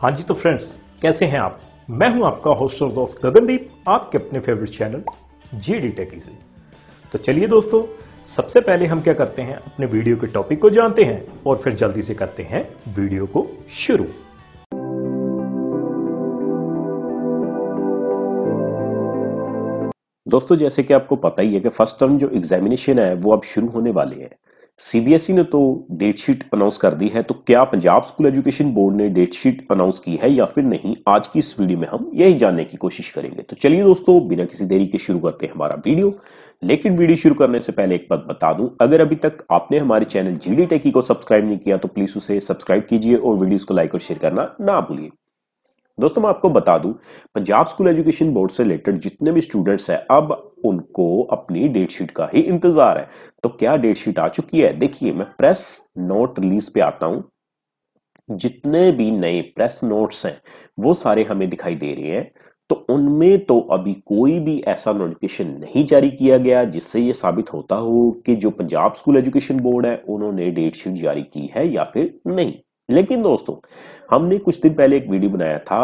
हाँ जी तो फ्रेंड्स कैसे हैं आप मैं हूं आपका होस्ट और दोस्त गगनदीप आपके अपने favourite channel G D techy से तो चलिए दोस्तों सबसे पहले हम क्या करते हैं अपने वीडियो के टॉपिक को जानते हैं और फिर जल्दी से करते हैं वीडियो को शुरू दोस्तों जैसे कि आपको पता ही है कि फर्स्ट टर्म जो एग्जामिनेशन है वो अब शुरू होने वाले हैं सीबीएसई e ने तो डेटशीट अनाउंस कर दी है तो क्या पंजाब स्कूल एजुकेशन बोर्ड ने डेटशीट अनाउंस की है या फिर नहीं आज की इस वीडियो में हम यही जानने की कोशिश करेंगे तो चलिए दोस्तों बिना किसी देरी के शुरू करते हैं हमारा वीडियो लेकिन वीडियो शुरू करने से पहले एक बात बता दूं अगर अभी तक आपने हमारे चैनल जीडी टेकी को सब्सक्राइब नहीं किया तो प्लीज उसे सब्सक्राइब कीजिए और वीडियो को लाइक और शेयर करना ना भूलिए दोस्तों मैं आपको बता दूं पंजाब स्कूल एजुकेशन बोर्ड से रिलेटेड जितने भी स्टूडेंट्स हैं अब उनको अपनी डेट शीट का ही इंतजार है तो क्या डेट शीट आ चुकी है देखिए मैं प्रेस नोट रिलीज पे आता हूं जितने भी नए प्रेस नोट्स हैं वो सारे हमें दिखाई दे रहे हैं तो उनमें तो अभी कोई भी ऐसा नोटिफिकेशन नहीं जारी किया गया जिससे ये साबित होता हो कि जो पंजाब स्कूल एजुकेशन बोर्ड है उन्होंने डेट शीट जारी की है या फिर नहीं लेकिन दोस्तों हमने कुछ दिन पहले एक वीडियो बनाया था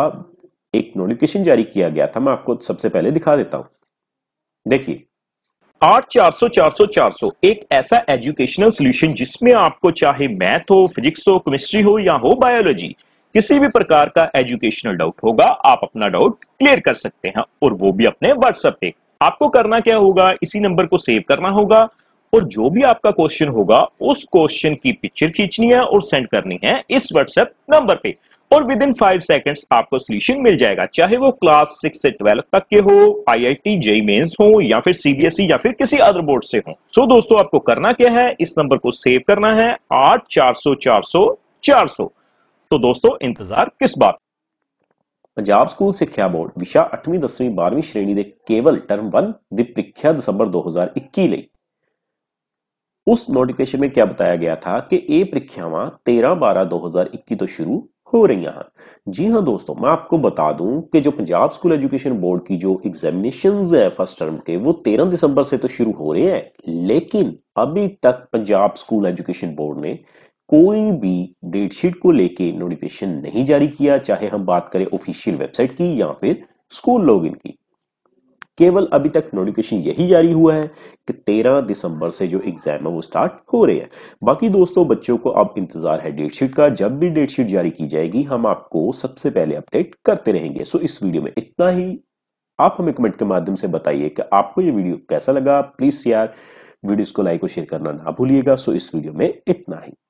एक नोटिफिकेशन जारी किया गया था मैं आपको सबसे पहले दिखा देता हूं देखिए आठ चार सौ चार सौ चार सौ एक ऐसा एजुकेशनल सोल्यूशन जिसमें आपको चाहे मैथ हो फिजिक्स हो केमिस्ट्री हो या हो बायोलॉजी किसी भी प्रकार का एजुकेशनल डाउट होगा आप अपना डाउट क्लियर कर सकते हैं और वो भी अपने व्हाट्सएप पे आपको करना क्या होगा इसी नंबर को सेव करना होगा और जो भी आपका क्वेश्चन होगा उस क्वेश्चन की पिक्चर खींचनी है और सेंड करनी है इस व्हाट्सएप नंबर पे और विद इन फाइव सेकेंड्स आपको सोल्यूशन मिल जाएगा चाहे वो क्लास सिक्स से ट्वेल्व तक के हो I I T JEE mains हो या फिर सीबीएसई e, या फिर किसी अदर बोर्ड से हो सो so दोस्तों आपको करना क्या है इस नंबर को सेव करना है आठ चार सौ चार सौ चार सौ तो दोस्तों इंतजार किस बात पंजाब स्कूल सिक्ख्या बोर्ड विशा अठवीं दसवीं बारहवीं श्रेणी के केवल टर्म वन 1 ਦੀ ਪ੍ਰੀਖਿਆ ਦਸੰਬਰ 2021 ਲਈ ਉਸ ਨੋਟੀਫਿਕੇਸ਼ਨ ਵਿੱਚ ਕੀ ਬਤਾਇਆ ਗਿਆ ਥਾ ਕਿ ਇਹ ਪ੍ਰੀਖਿਆਵਾਂ 13 12 2021 तो शुरू हो रही हैं जी हाँ दोस्तों मैं आपको बता दूं कि जो पंजाब स्कूल एजुकेशन बोर्ड की जो एग्जामिनेशन है फर्स्ट टर्म के वो तेरह दिसंबर से तो शुरू हो रहे हैं लेकिन अभी तक पंजाब स्कूल एजुकेशन बोर्ड ने कोई भी डेटशीट को लेके नोटिफिकेशन नहीं जारी किया चाहे हम बात करें ऑफिशियल वेबसाइट की या फिर स्कूल लॉगिन की केवल अभी तक नोटिफिकेशन यही जारी हुआ है कि 13 दिसंबर से जो एग्जाम है वो स्टार्ट हो रहे हैं बाकी दोस्तों बच्चों को अब इंतजार है डेट शीट का जब भी डेट शीट जारी की जाएगी हम आपको सबसे पहले अपडेट करते रहेंगे सो इस वीडियो में इतना ही आप हमें कमेंट के माध्यम से बताइए कि आपको ये वीडियो कैसा लगा प्लीज यार वीडियोस को लाइक और शेयर करना ना भूलिएगा सो इस वीडियो में इतना ही